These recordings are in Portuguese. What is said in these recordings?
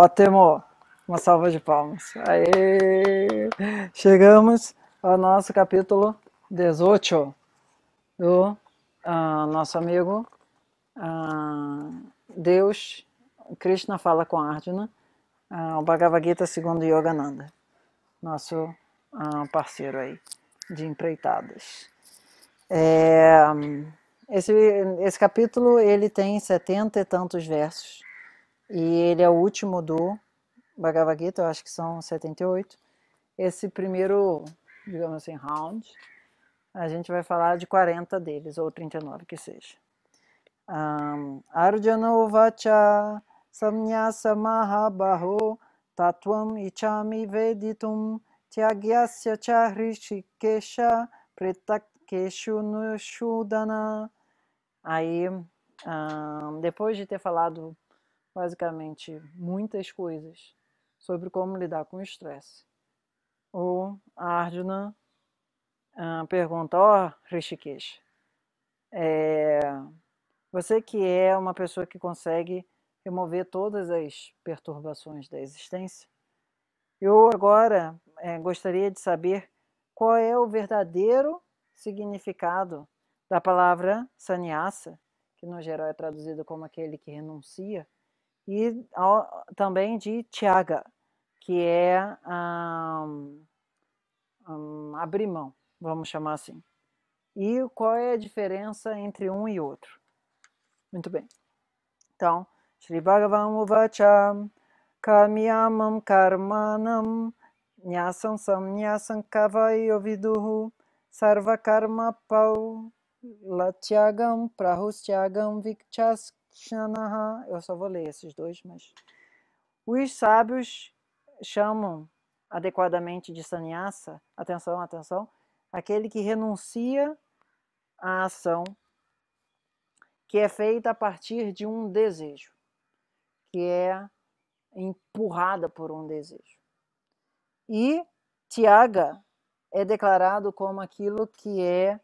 Ótimo! Uma salva de palmas. aí Chegamos ao nosso capítulo 18 do uh, nosso amigo uh, Deus, Krishna fala com Arjuna, uh, o Bhagavad Gita segundo Yogananda, nosso uh, parceiro aí de empreitadas. É, esse, esse capítulo ele tem setenta e tantos versos e ele é o último do Bhagavad Gita, eu acho que são 78. Esse primeiro, digamos assim, round, a gente vai falar de 40 deles, ou 39 que seja. Um, Arjuna Uvacha Samnyasa Mahabaho Tatvam Ichami Veditum Tyagyasya Charishikesha Pretakeshu Nushudana Aí, um, depois de ter falado basicamente muitas coisas sobre como lidar com o estresse. O Arjuna ah, pergunta, ó oh, Rishikesh, é, você que é uma pessoa que consegue remover todas as perturbações da existência, eu agora é, gostaria de saber qual é o verdadeiro significado da palavra sannyasa, que no geral é traduzido como aquele que renuncia, e ao, também de Tiaga, que é um, um, abrir mão, vamos chamar assim. E qual é a diferença entre um e outro? Muito bem. Então, Shri Bhagavan Uvacham Kamyamam Karmanam Nyasam Samnyasam Kavayoviduhu Sarva Karma Pau Latyagam Prahustyagam Vikchas eu só vou ler esses dois, mas os sábios chamam adequadamente de sannyasa, atenção, atenção, aquele que renuncia à ação que é feita a partir de um desejo, que é empurrada por um desejo. E Tiaga é declarado como aquilo que é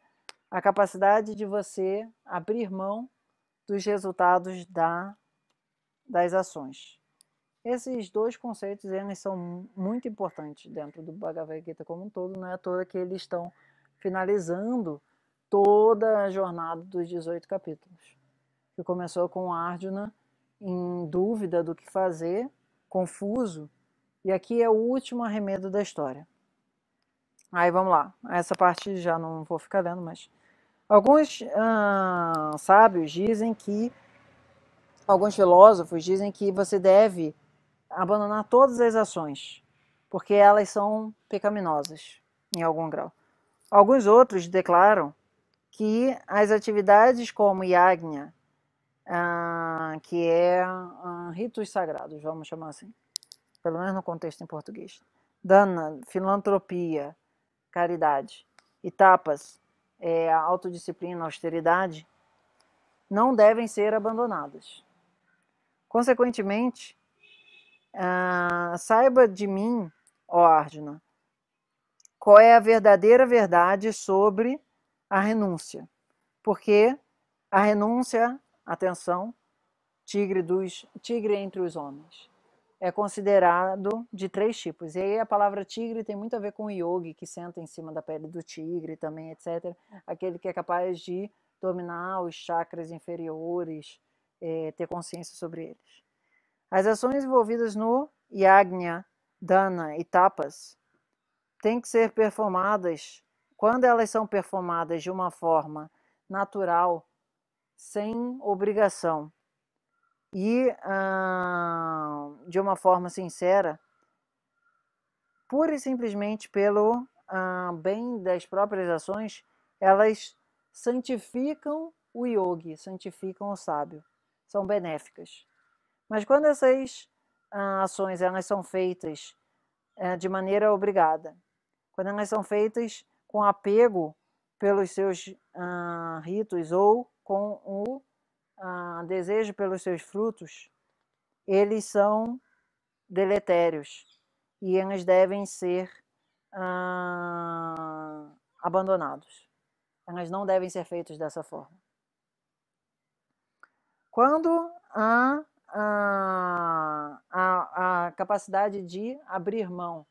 a capacidade de você abrir mão dos resultados da, das ações. Esses dois conceitos eles são muito importantes dentro do Bhagavad Gita como um todo, não é à toa que eles estão finalizando toda a jornada dos 18 capítulos, que começou com Arjuna em dúvida do que fazer, confuso, e aqui é o último arremedo da história. Aí vamos lá, essa parte já não vou ficar lendo, mas Alguns ah, sábios dizem que, alguns filósofos dizem que você deve abandonar todas as ações, porque elas são pecaminosas em algum grau. Alguns outros declaram que as atividades como yagna, ah, que é ah, ritos sagrados, vamos chamar assim, pelo menos no contexto em português, dana, filantropia, caridade e tapas, é, a autodisciplina, a austeridade, não devem ser abandonadas. Consequentemente, ah, saiba de mim, ó Arjuna, qual é a verdadeira verdade sobre a renúncia. Porque a renúncia, atenção, tigre, dos, tigre entre os homens é considerado de três tipos. E aí a palavra tigre tem muito a ver com o yogi, que senta em cima da pele do tigre também, etc. Aquele que é capaz de dominar os chakras inferiores, é, ter consciência sobre eles. As ações envolvidas no yagna, dana e tapas têm que ser performadas, quando elas são performadas de uma forma natural, sem obrigação, e, ah, de uma forma sincera, pura e simplesmente pelo ah, bem das próprias ações, elas santificam o yogi, santificam o sábio, são benéficas. Mas quando essas ah, ações elas são feitas eh, de maneira obrigada, quando elas são feitas com apego pelos seus ritos ou com o ah, desejo pelos seus frutos, eles são deletérios e eles devem ser ah, abandonados. Elas não devem ser feitas dessa forma. Quando há a, ah, a, a capacidade de abrir mão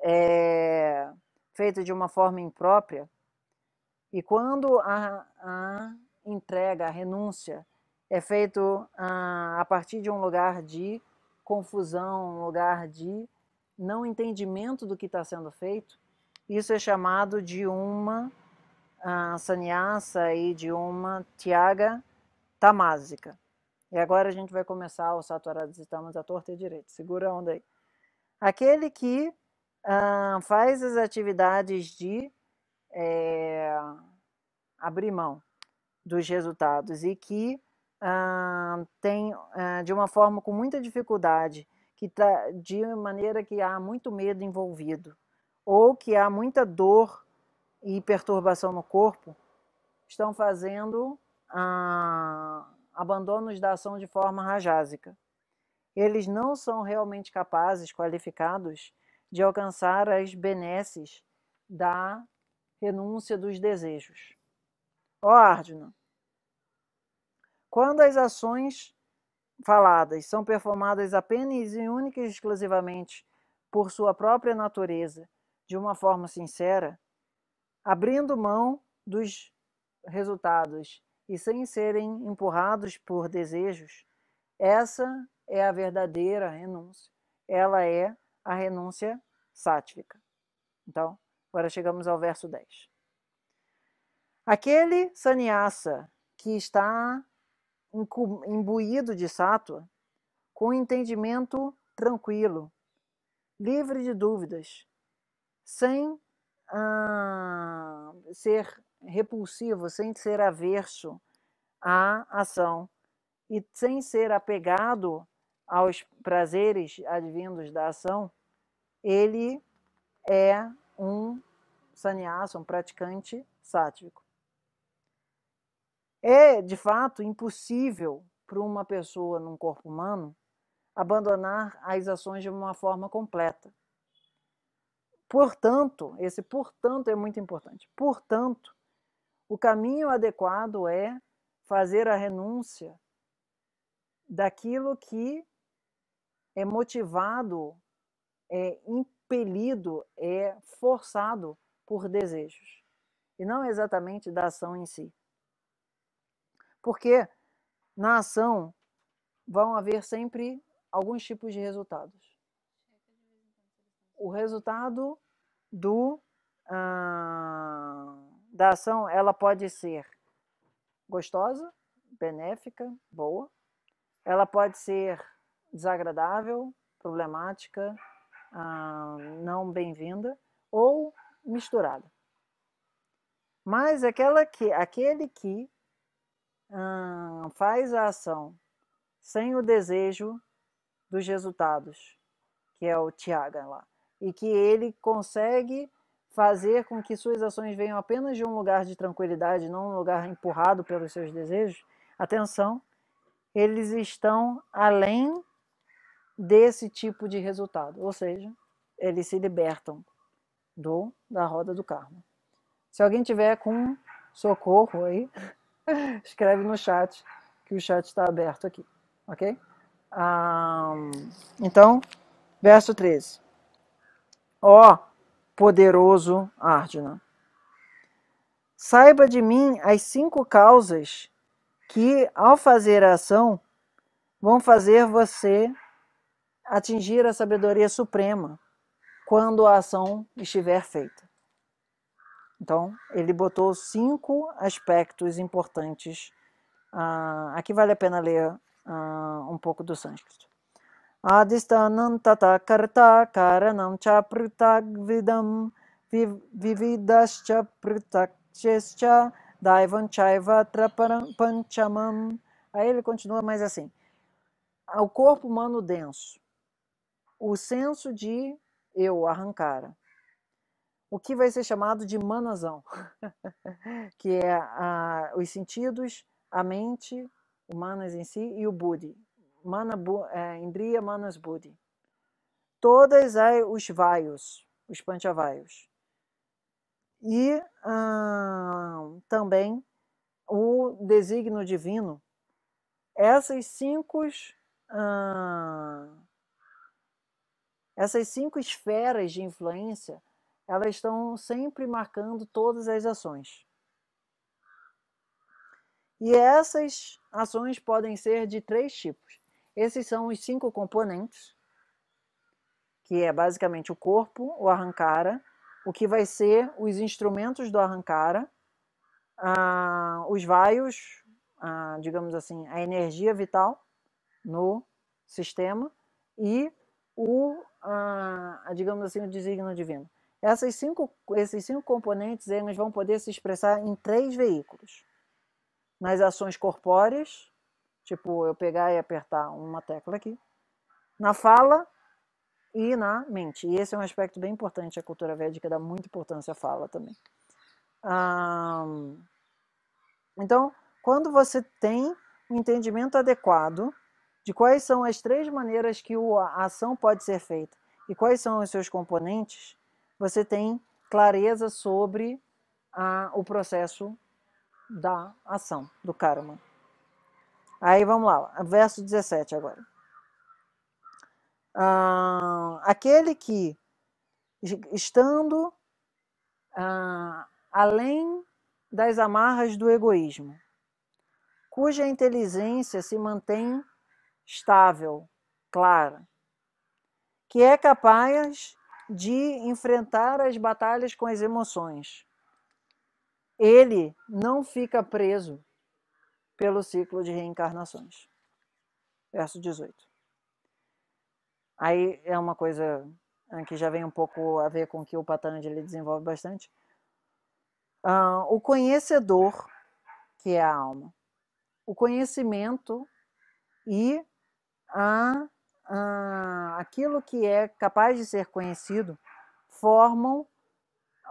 é feita de uma forma imprópria, e quando a, a entrega, a renúncia é feito ah, a partir de um lugar de confusão, um lugar de não entendimento do que está sendo feito, isso é chamado de uma ah, sannyasa e de uma tiaga tamásica. E agora a gente vai começar o Satwaradhisitamas à torta e direito. Segura a onda aí. Aquele que ah, faz as atividades de é, abrir mão dos resultados e que ah, tem, ah, de uma forma com muita dificuldade, que tá, de maneira que há muito medo envolvido, ou que há muita dor e perturbação no corpo, estão fazendo ah, abandonos da ação de forma rajásica. Eles não são realmente capazes, qualificados, de alcançar as benesses da renúncia dos desejos. Ó oh, Arjuna, quando as ações faladas são performadas apenas e única e exclusivamente por sua própria natureza, de uma forma sincera, abrindo mão dos resultados e sem serem empurrados por desejos, essa é a verdadeira renúncia. Ela é a renúncia sátvica. Então, agora chegamos ao verso 10. Aquele sannyasa que está imbuído de sátua, com entendimento tranquilo, livre de dúvidas, sem ah, ser repulsivo, sem ser averso à ação e sem ser apegado aos prazeres advindos da ação, ele é um sannyasa, um praticante sátivico. É, de fato, impossível para uma pessoa num corpo humano abandonar as ações de uma forma completa. Portanto, esse portanto é muito importante. Portanto, o caminho adequado é fazer a renúncia daquilo que é motivado, é impelido, é forçado por desejos, e não exatamente da ação em si. Porque na ação vão haver sempre alguns tipos de resultados. O resultado do, ah, da ação ela pode ser gostosa, benéfica, boa. Ela pode ser desagradável, problemática, ah, não bem-vinda ou misturada. Mas aquela que, aquele que hum, faz a ação sem o desejo dos resultados, que é o Tiaga lá, e que ele consegue fazer com que suas ações venham apenas de um lugar de tranquilidade, não um lugar empurrado pelos seus desejos. Atenção, eles estão além desse tipo de resultado, ou seja, eles se libertam do da roda do karma. Se alguém tiver com socorro aí, Escreve no chat, que o chat está aberto aqui, ok? Um, então, verso 13. Ó oh, poderoso Arjuna, saiba de mim as cinco causas que, ao fazer a ação, vão fazer você atingir a sabedoria suprema quando a ação estiver feita. Então, ele botou cinco aspectos importantes. Uh, aqui vale a pena ler uh, um pouco do sânscrito. Adhistanam karta karanam cha pritag vidam vividascha pritakchescha daivan chaiva panchamam. Aí ele continua mais assim. O corpo humano denso, o senso de eu, arrancara, o que vai ser chamado de manazão, que é a, os sentidos, a mente, o manas em si e o buddhi. Mana, bu, é, indriya, manas, buddhi. Todas é, os vaios, os panchavaios. E hum, também o designo divino. Essas cinco, hum, essas cinco esferas de influência elas estão sempre marcando todas as ações. E essas ações podem ser de três tipos. Esses são os cinco componentes, que é basicamente o corpo, o arrancara, o que vai ser os instrumentos do arrancara, ah, os vaios, ah, digamos assim, a energia vital no sistema e o, ah, digamos assim, o designo divino. Essas cinco, esses cinco componentes eles vão poder se expressar em três veículos. Nas ações corpóreas, tipo eu pegar e apertar uma tecla aqui, na fala e na mente. E esse é um aspecto bem importante, a cultura védica dá muita importância à fala também. então, quando você tem um entendimento adequado de quais são as três maneiras que a ação pode ser feita e quais são os seus componentes, você tem clareza sobre a, o processo da ação, do karma. Aí vamos lá, verso 17 agora. Ah, aquele que, estando ah, além das amarras do egoísmo, cuja inteligência se mantém estável, clara, que é capaz de enfrentar as batalhas com as emoções. Ele não fica preso pelo ciclo de reencarnações. Verso 18. Aí é uma coisa né, que já vem um pouco a ver com o que o Patanjali desenvolve bastante. Uh, o conhecedor, que é a alma, o conhecimento e a ah, aquilo que é capaz de ser conhecido, formam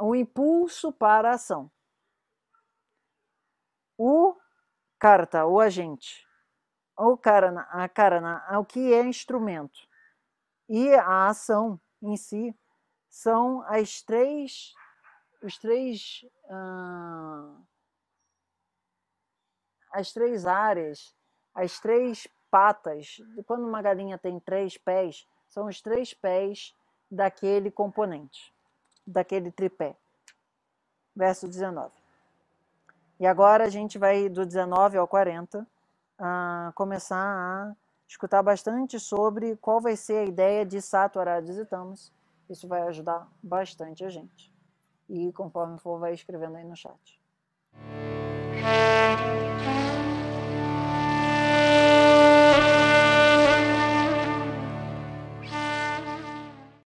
um impulso para a ação. O carta, o agente, o karana, a karana, o que é instrumento, e a ação em si são as três, os três, ah, as três áreas, as três patas, quando uma galinha tem três pés, são os três pés daquele componente, daquele tripé. Verso 19. E agora a gente vai do 19 ao 40 a ah, começar a escutar bastante sobre qual vai ser a ideia de Sato Aradisitamas. Isso vai ajudar bastante a gente. E conforme for, vai escrevendo aí no chat.